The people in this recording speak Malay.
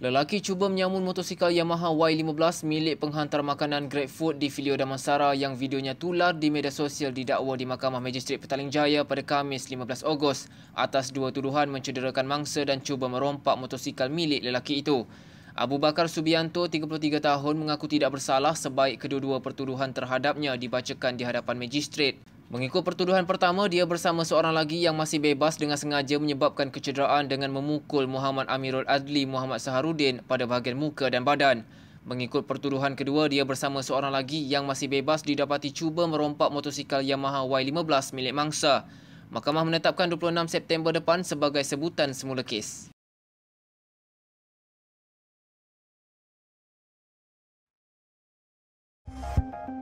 Lelaki cuba menyamun motosikal Yamaha Y15 milik penghantar makanan Great Food di Filio Damansara yang videonya tular di media sosial didakwa di Mahkamah majistret Petaling Jaya pada Kamis 15 Ogos atas dua tuduhan mencederakan mangsa dan cuba merompak motosikal milik lelaki itu. Abu Bakar Subianto, 33 tahun, mengaku tidak bersalah sebaik kedua-dua pertuduhan terhadapnya dibacakan di hadapan majistret. Mengikut pertuduhan pertama, dia bersama seorang lagi yang masih bebas dengan sengaja menyebabkan kecederaan dengan memukul Muhammad Amirul Adli Muhammad Saharudin pada bahagian muka dan badan. Mengikut pertuduhan kedua, dia bersama seorang lagi yang masih bebas didapati cuba merompak motosikal Yamaha Y15 milik mangsa. Mahkamah menetapkan 26 September depan sebagai sebutan semula kes. Thank you.